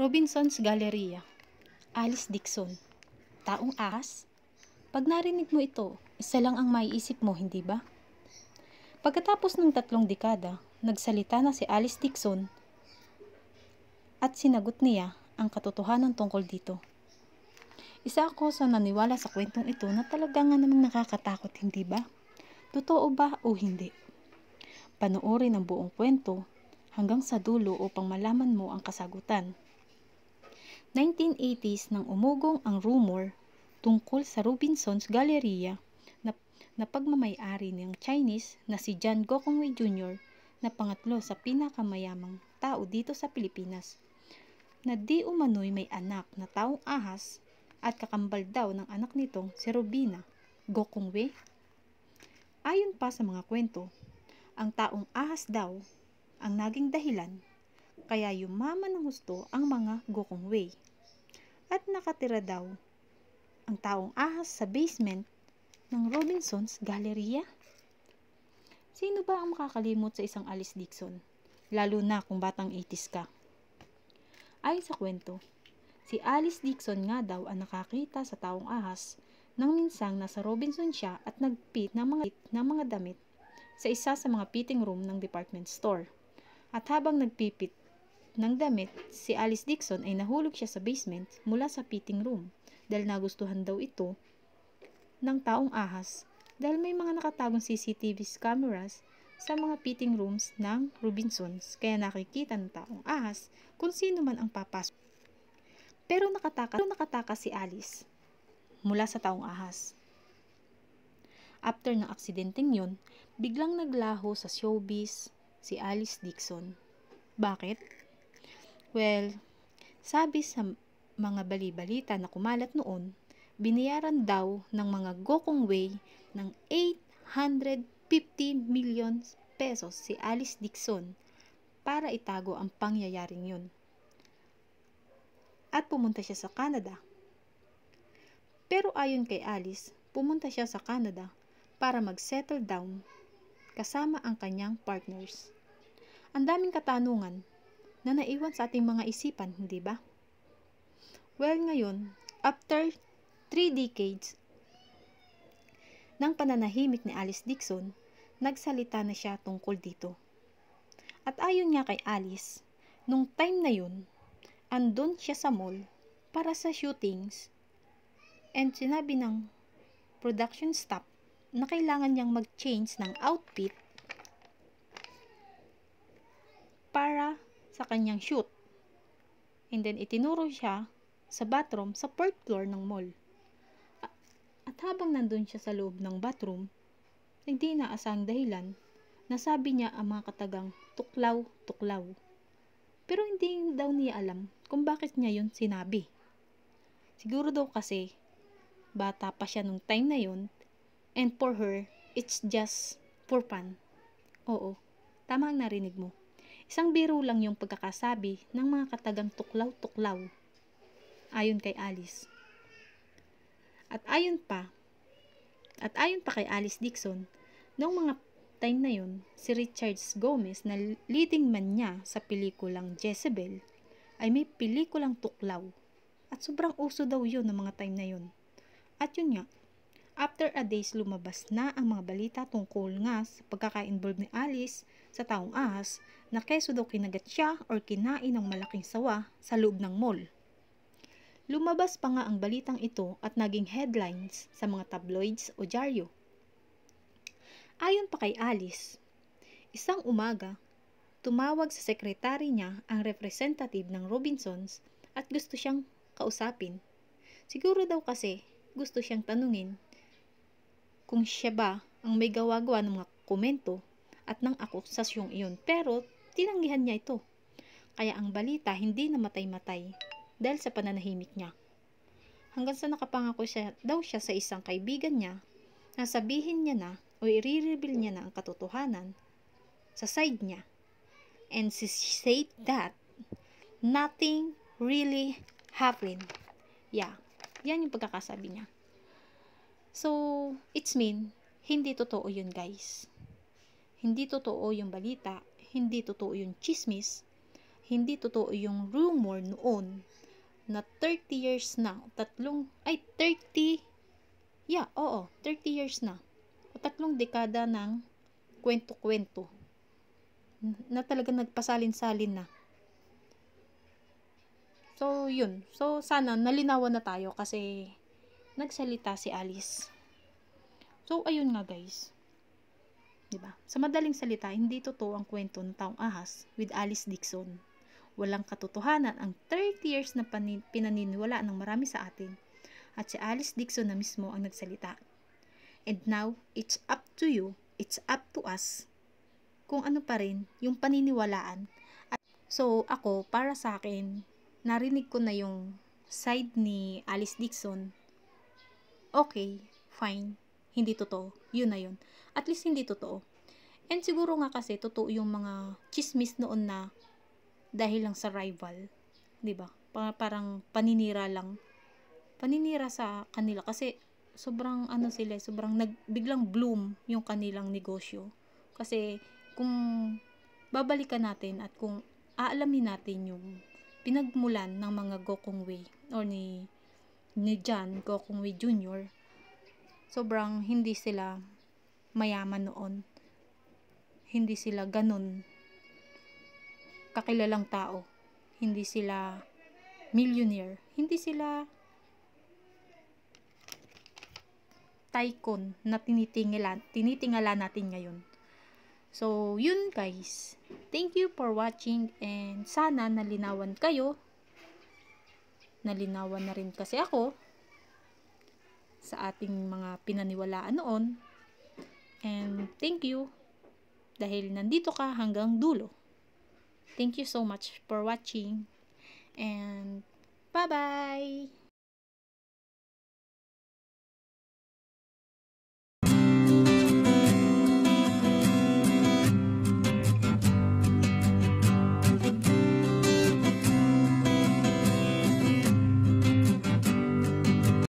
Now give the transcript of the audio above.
Robinson's Galleria Alice Dixon Taong as? Pag narinig mo ito, isa lang ang maiisip mo, hindi ba? Pagkatapos ng tatlong dekada, nagsalita na si Alice Dixon at sinagot niya ang katotohanan tungkol dito. Isa ako sa naniwala sa kwentong ito na talaga nga namang nakakatakot, hindi ba? Totoo ba o hindi? Panoorin ang buong kwento hanggang sa dulo upang malaman mo ang kasagutan. 1980s nang umugong ang rumor tungkol sa Robinson's Galleria na, na pagmamayari ng Chinese na si John Gokongwei Jr. na pangatlo sa pinakamayamang tao dito sa Pilipinas na di umano'y may anak na taong ahas at kakambal daw ng anak nitong si Robina Gokongwei. Ayon pa sa mga kwento, ang taong ahas daw ang naging dahilan kaya yumaman ng husto ang mga Gokongwei. At nakatira daw ang taong ahas sa basement ng Robinson's Galleria. Sino ba ang makakalimot sa isang Alice Dixon? Lalo na kung batang 80s ka. Ay sa kwento, si Alice Dixon nga daw ang nakakita sa taong ahas nang minsang nasa Robinson siya at nagpit ng mga, ng mga damit sa isa sa mga fitting room ng department store. At habang nagpipit, ng damit, si Alice Dixon ay nahulog siya sa basement mula sa fitting room dahil nagustuhan daw ito ng taong ahas dahil may mga nakatagong CCTV cameras sa mga fitting rooms ng Robinsons kaya nakikita ng taong ahas kung sino man ang papasok. Pero nakataka, pero nakataka si Alice mula sa taong ahas. After ng aksidenteng yun, biglang naglaho sa showbiz si Alice Dixon. Bakit? Well, sabi sa mga balibalita na kumalat noon, binayaran daw ng mga Gokong Wei ng 850 million pesos si Alice Dixon para itago ang pangyayaring yun. At pumunta siya sa Canada. Pero ayon kay Alice, pumunta siya sa Canada para mag-settle down kasama ang kanyang partners. Ang daming katanungan na naiwan sa ating mga isipan, hindi ba? Well, ngayon, after 3 decades ng pananahimik ni Alice Dixon, nagsalita na siya tungkol dito. At ayon niya kay Alice, nung time na yun, andun siya sa mall para sa shootings and sinabi ng production staff na kailangan niyang mag-change ng outfit sa kanyang shoot. And then itinuro siya sa bathroom sa fourth floor ng mall. At habang nandun siya sa loob ng bathroom, hindi naasang dahilan, nasabi niya ang mga katagang tuklaw-tuklaw. Pero hindi daw niya alam kung bakit niya yun sinabi. Siguro daw kasi, bata pa siya nung time na yun, and for her, it's just for fun. Oo, tama ang narinig mo. Isang biro lang yung pagkakasabi ng mga katagang tuklaw-tuklaw ayon kay Alice. At ayon pa, at ayon pa kay Alice Dixon, noong mga time na yon, si Richards Gomez na leading man niya sa pelikulang Jezebel ay may pelikulang tuklaw at sobrang uso daw yon ng mga time na yon. At yun nga, after a days lumabas na ang mga balita tungkol nga sa pagkaka-involve ni Alice sa taong ahas na keso daw kinagat siya or kinain ng malaking sawa sa loob ng mall. Lumabas pa nga ang balitang ito at naging headlines sa mga tabloids o dyaryo. Ayon pa kay Alice, isang umaga, tumawag sa sekretary niya ang representative ng Robinsons at gusto siyang kausapin. Siguro daw kasi gusto siyang tanungin kung siya ba ang may gawagawa ng mga komento at ng akusasyong iyon pero Tinanggihan niya ito. Kaya ang balita hindi namatay-matay dahil sa pananahimik niya. Hanggang sa nakapangako siya, daw siya sa isang kaibigan niya na sabihin niya na o i-reveal niya na ang katotohanan sa side niya. And she said that nothing really happened. Yeah, yan yung pagkakasabi niya. So, it's mean, hindi totoo yun guys. Hindi totoo yung balita hindi totoo yung chismis, hindi totoo yung rumor noon na 30 years na, tatlong, ay 30, yeah, oo, 30 years na, o tatlong dekada ng kwento-kwento na talaga nagpasalin-salin na. So, yun. So, sana nalinawan na tayo kasi nagsalita si Alice. So, ayun nga guys. Diba? Sa madaling salita, hindi totoo ang kwento ng taong ahas with Alice Dixon. Walang katotohanan ang 30 years na pinaniniwala ng marami sa atin. At si Alice Dixon na mismo ang nagsalita. And now, it's up to you, it's up to us, kung ano pa rin yung paniniwalaan. At so, ako, para sa akin, narinig ko na yung side ni Alice Dixon. Okay, fine hindi totoo. Yun na yun. At least hindi totoo. And siguro nga kasi totoo yung mga chismis noon na dahil lang sa rival, 'di ba? Pa- parang paninira lang. Paninira sa kanila kasi sobrang ano sila, eh, sobrang nag biglang bloom yung kanilang negosyo. Kasi kung babalikan natin at kung aalamin natin yung pinagmulan ng mga Gokongwei or ni ni John Gokongwei Jr sobrang hindi sila mayaman noon. Hindi sila ganun kakilalang tao. Hindi sila millionaire. Hindi sila tycoon na tinitingalan, tinitingala natin ngayon. So, yun guys. Thank you for watching and sana nalinawan kayo. Nalinawan na rin kasi ako sa ating mga pinaniwalaan noon. And thank you dahil nandito ka hanggang dulo. Thank you so much for watching and bye-bye!